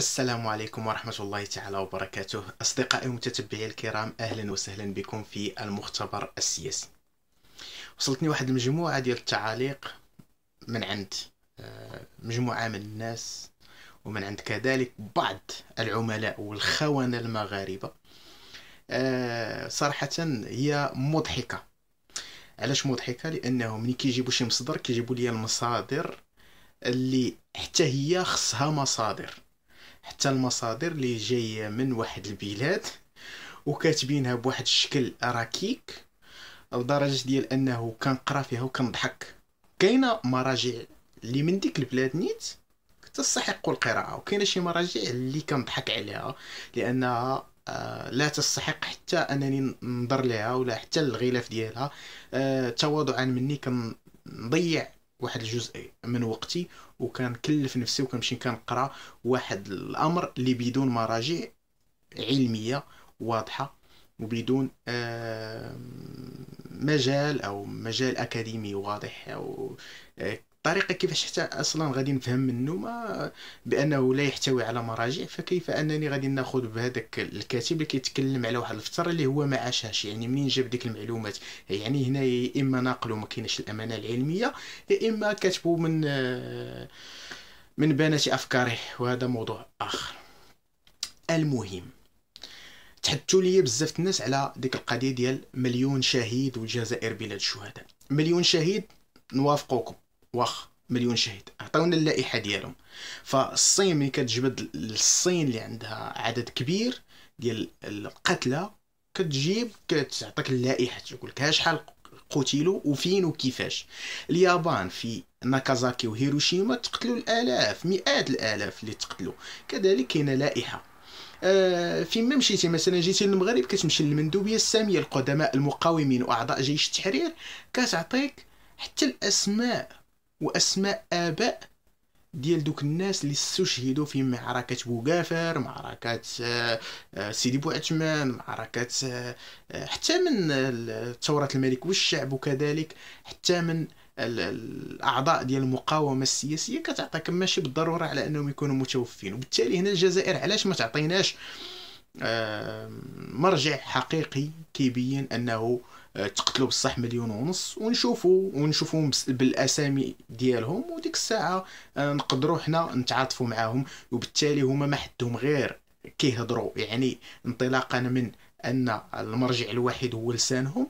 السلام عليكم ورحمة الله تعالى وبركاته أصدقائي المتتبعين الكرام أهلا وسهلا بكم في المختبر السياسي وصلتني واحد المجموعة ديال التعاليق من عند آه، مجموعة من الناس ومن عند كذلك بعض العملاء والخونة المغاربة آه، صراحة هي مضحكة علاش مضحكة لأنه من كيجيبوا شي مصدر كيجيبوا لي المصادر اللي حتى هي خصها مصادر حتى المصادر اللي جايه من واحد البلاد وكاتبينها بواحد الشكل ركيك لدرجه ديال انه كنقرا فيها وكنضحك كاينه مراجع اللي من ديك البلاد نيت تستحق القراءه وكاينه شي مراجع اللي كنضحك عليها لانها آه، لا تستحق حتى انني نظر لها ولا حتى الغلاف ديالها آه، تواضعا مني كنضيع واحد الجزء من وقتي وكنكلف نفسي وكنمشي كنقرا واحد الامر اللي بدون مراجع علميه واضحه وبدون مجال او مجال اكاديمي واضح او آه، الطريقه كيفاش حتى اصلا غادي نفهم منه ما بانه لا يحتوي على مراجع فكيف انني غادي ناخذ بهذاك الكاتب اللي كيتكلم على واحد الفتره اللي هو ما عاشهاش يعني منين جاب ديك المعلومات يعني هنا يا اما ناقلو ما كاينش الامانه العلميه يا اما كاتبو من من بنات افكاره وهذا موضوع اخر المهم تحدثوا لي بزاف الناس على ديك القضيه ديال مليون شهيد والجزائر بلاد الشهداء مليون شهيد نوافقوكم واخ مليون شهيد عطاونا اللائحه ديالهم فالصين ملي كتجبد الصين اللي عندها عدد كبير ديال القتلى كتجيب كتعطيك اللائحه تقول لك شحال قتلوا وفين وكيفاش اليابان في ناكازاكي وهيروشيما تقتلوا الالاف مئات الالاف اللي تقتلوا كذلك كاينه لائحه آه مشيتي مثلا جيتي للمغرب كتمشي للمندوبيه الساميه القدماء المقاومين واعضاء جيش التحرير كتعطيك حتى الاسماء واسماء اباء ديال دوك الناس اللي استشهدوا في معركة بوغافر معركة آه، آه، سيدي بوعثمان معركة آه، حتى من ثورة الملك والشعب وكذلك حتى من الاعضاء ديال المقاومه السياسيه كتعطيك ماشي بالضروره على انهم يكونوا متوفين وبالتالي هنا الجزائر علاش ما تعطيناش مرجع حقيقي كيبين انه آه، تقتلوا بصح مليون ونص ونشوفوا ونشوفوا بالاسامي ديالهم وديك الساعه آه، نقدروا حنا نتعاطفوا معاهم وبالتالي هما ما حدهم غير كيهضروا يعني انطلاقا من ان المرجع الوحيد هو لسانهم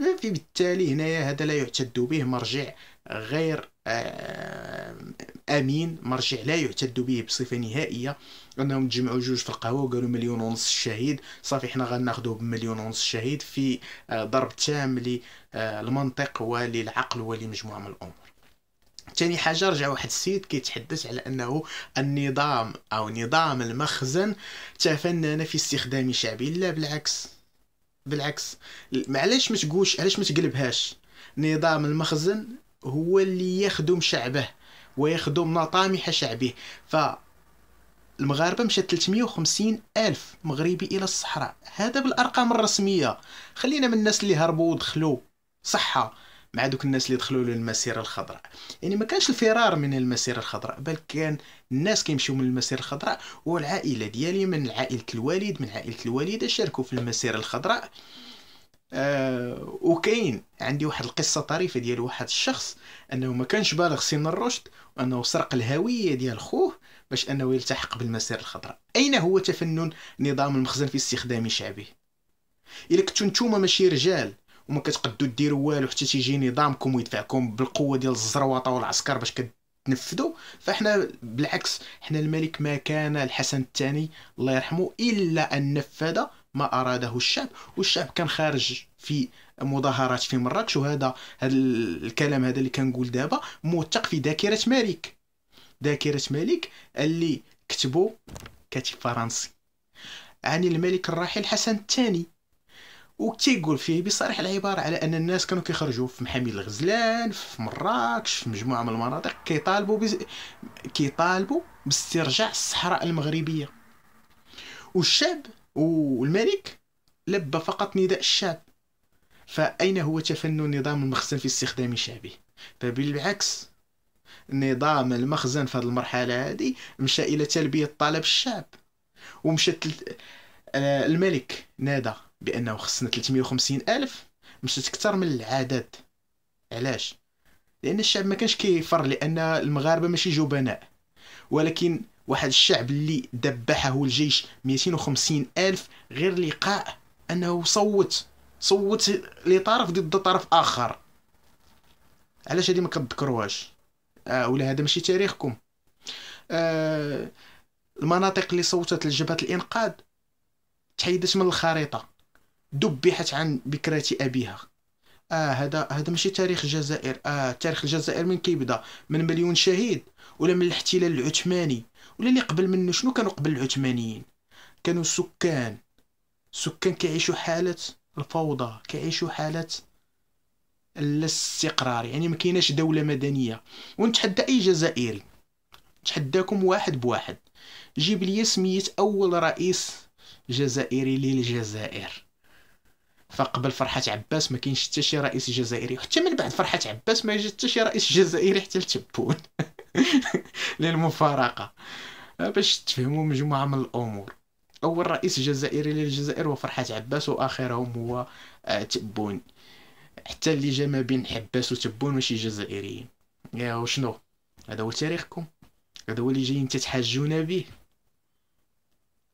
في بالتالي هنايا هذا لا يعتد به مرجع غير آه، امين مرجع لا يعتد به بصفه نهائيه انهم تجمعوا جوج في القهوه وقالوا مليون ونص شهيد صافي حنا غناخذوه بمليون ونص شهيد في آه، ضرب تام للمنطق آه، وللعقل ولمجموعه من الامور ثاني حاجه رجع واحد السيد كيتحدث على انه النظام او نظام المخزن تفنن في استخدام شعبي لا بالعكس بالعكس علاش ما تقولش علاش ما تقلبهاش نظام المخزن هو اللي يخدم شعبه ويخدم مطامح شعبه ف المغاربه مشات 350 الف مغربي الى الصحراء هذا بالارقام الرسميه خلينا من الناس اللي هربوا ودخلوا صحه مع دوك الناس اللي دخلوا للمسيرة الخضراء يعني ما كانش الفرار من المسيره الخضراء بل كان الناس كيمشيو من المسيره الخضراء والعائله ديالي من عائله الوالد من عائله الوالده شاركوا في المسيره الخضراء آه وكاين عندي واحد القصه طريفه ديال واحد الشخص انه ما كانش بالغ سن الرشد وانه سرق الهويه ديال خوه باش انه يلتحق بالمسيره الخضراء اين هو تفنن نظام المخزن في استخدام شعبه الا كنتو نتوما ماشي رجال وما كتقدو ديروا والو حتى تيجي نظامكم ويدفعكم بالقوه ديال الزروطه والعسكر باش كتنفذوا فاحنا بالعكس حنا الملك ما كان الحسن الثاني الله يرحمه الا ان نفذ ما اراده الشعب والشعب كان خارج في مظاهرات في مراكش وهذا هذا الكلام هذا اللي كنقول دابا موثق في ذاكره مالك ذاكره مالك اللي كتبوا كاتب فرنسي عن الملك الراحل حسن الثاني وكيقول فيه بصريح العباره على ان الناس كانوا كيخرجوا في محامي الغزلان في مراكش في مجموعه من المناطق كيطالبوا بز... كيطالبوا باسترجاع الصحراء المغربيه والشعب والملك لبى فقط نداء الشعب فاين هو تفنن نظام المخزن في استخدام شعبه فبالعكس نظام المخزن في هذه المرحله هذه مشى الى تلبيه طلب الشعب ومشى آه، الملك نادى بانه خصنا 350 الف مشات اكثر من العدد علاش لان الشعب ما كانش كيفر لان المغاربه ماشي جبناء ولكن واحد الشعب اللي دبحه الجيش 250 الف غير لقاء انه صوت صوت لطرف ضد طرف اخر علاش هذه ما كتذكروهاش آه ولا هذا ماشي تاريخكم آه المناطق اللي صوتت لجبهه الانقاذ تحيدت من الخريطه ذبحت عن بكرة أبيها اه هذا هذا ماشي تاريخ الجزائر اه تاريخ الجزائر من كيبدا من مليون شهيد ولا من الاحتلال العثماني ولا اللي قبل منه شنو كانوا قبل العثمانيين كانوا سكان سكان كيعيشوا حالة الفوضى كيعيشوا حالة الاستقرار يعني ما دولة مدنية ونتحدى أي جزائري نتحداكم واحد بواحد جيب لي سمية أول رئيس جزائري للجزائر فقبل فرحه عباس ما كاينش حتى شي رئيس جزائري حتى من بعد فرحه عباس ما جا حتى شي رئيس جزائري حتى لتبون للمفارقه باش تفهموا مجموعه من الامور اول رئيس جزائري للجزائر هو فرحه عباس واخرهم هو آه، تبون حتى اللي جا ما بين عباس وتبون ماشي جزائريين يا وشنو هذا هو تاريخكم هذا هو اللي جايين تتحاجون به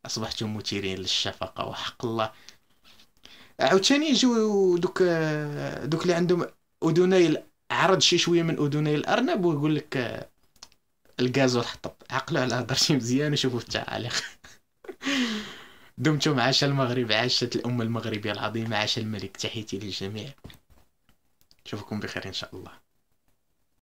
اصبحتم مثيرين للشفقه وحق الله عاوتاني يجيو دوك دوك اللي عندهم اذني عرض شي شويه من اذني الارنب ويقول لك الغاز والحطب عقلوا على هضرتي مزيان وشوفوا في التعاليق دمتم عاش المغرب عاشت الأمة المغربية العظيمة عاش الملك تحيتي للجميع نشوفكم بخير إن شاء الله